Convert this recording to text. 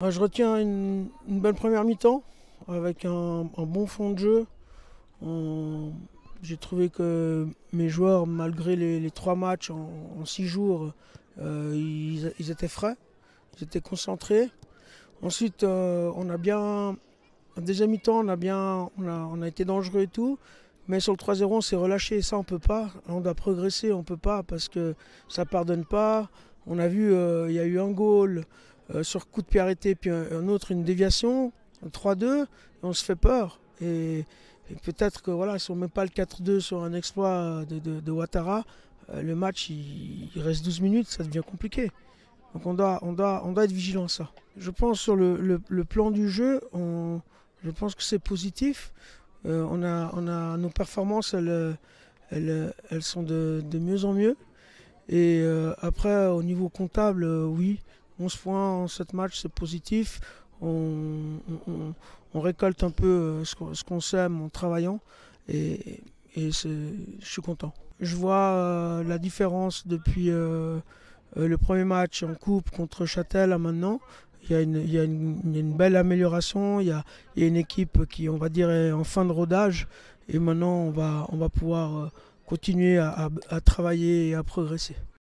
Bah, je retiens une, une bonne première mi-temps avec un, bon fond de jeu. J'ai trouvé que mes joueurs, malgré les, trois matchs en, six jours, euh, ils, étaient frais, ils étaient concentrés. Ensuite, euh, on a bien, en deuxième mi-temps, on a bien, on a, été dangereux et tout. Mais sur le 3-0, on s'est relâché et ça, on peut pas. On doit progresser, on ne peut pas parce que ça ne pardonne pas. On a vu, euh, il y a eu un goal euh, sur coup de pied arrêté, puis un, autre, une déviation, 3-2, on se fait peur. Et, peut-être que voilà, si on ne met pas le 4-2 sur un exploit de, Ouattara, euh, le match, il, reste 12 minutes, ça devient compliqué. Donc on doit, on doit, on doit être vigilant à ça. Je pense sur le, plan du jeu, on, je pense que c'est positif. Euh, on, on a, nos performances, elles, elles, sont de, mieux en mieux. Et après, au niveau comptable, oui, 11 points en 7 matchs, c'est positif. On, récolte un peu euh, ce qu'on sème en travaillant et, je suis content. Je vois euh, la différence depuis euh, le premier match en coupe contre Châtel à maintenant. Il y, a une, belle amélioration. Il y, a, une équipe qui, on va dire, est en fin de rodage. Et maintenant, on va, pouvoir continuer à travailler et à progresser.